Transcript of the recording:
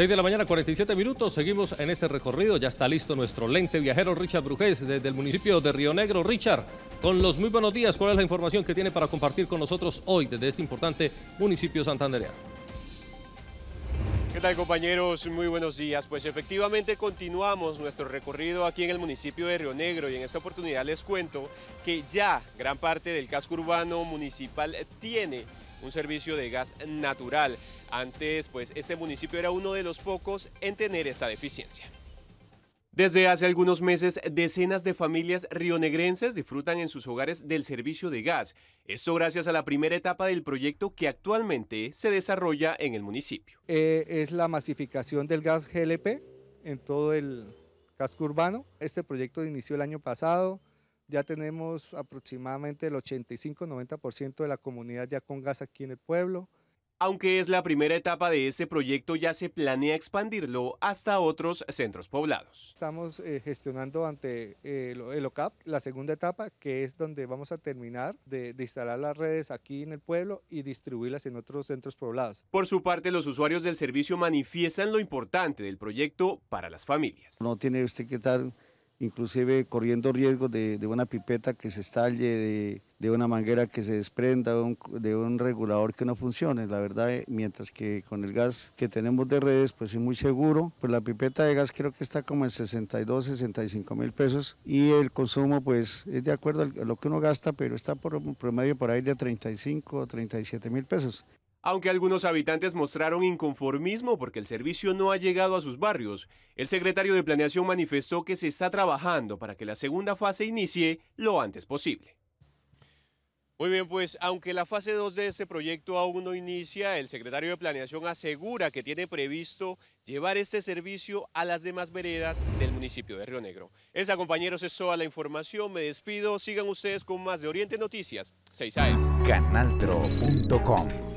6 de la mañana, 47 minutos. Seguimos en este recorrido. Ya está listo nuestro lente viajero Richard Brujés desde el municipio de Río Negro. Richard, con los muy buenos días, ¿cuál es la información que tiene para compartir con nosotros hoy desde este importante municipio Santander? ¿Qué tal compañeros? Muy buenos días. Pues efectivamente continuamos nuestro recorrido aquí en el municipio de Río Negro y en esta oportunidad les cuento que ya gran parte del casco urbano municipal tiene un servicio de gas natural. Antes pues ese municipio era uno de los pocos en tener esta deficiencia. Desde hace algunos meses, decenas de familias rionegrenses disfrutan en sus hogares del servicio de gas. Esto gracias a la primera etapa del proyecto que actualmente se desarrolla en el municipio. Eh, es la masificación del gas GLP en todo el casco urbano. Este proyecto inició el año pasado. Ya tenemos aproximadamente el 85-90% de la comunidad ya con gas aquí en el pueblo. Aunque es la primera etapa de ese proyecto, ya se planea expandirlo hasta otros centros poblados. Estamos eh, gestionando ante eh, el OCAP la segunda etapa, que es donde vamos a terminar de, instalar las redes aquí en el pueblo y distribuirlas en otros centros poblados. Por su parte, los usuarios del servicio manifiestan lo importante del proyecto para las familias. No tiene usted que estar inclusive corriendo riesgo de, de una pipeta que se estalle, de de una manguera que se desprenda, de un, regulador que no funcione. La verdad, eh, mientras que con el gas que tenemos de redes, pues es muy seguro. Pues la pipeta de gas creo que está como en 62, 65 mil pesos y el consumo pues es de acuerdo a lo que uno gasta, pero está por un promedio por ahí de 35 o 37 mil pesos. Aunque algunos habitantes mostraron inconformismo porque el servicio no ha llegado a sus barrios, el secretario de Planeación manifestó que se está trabajando para que la segunda fase inicie lo antes posible. Muy bien, pues aunque la fase 2 de este proyecto aún no inicia, el secretario de Planeación asegura que tiene previsto llevar este servicio a las demás veredas del municipio de Río Negro. Esa, compañeros, es toda la información. Me despido. Sigan ustedes con más de Oriente Noticias 6 Canaltro.com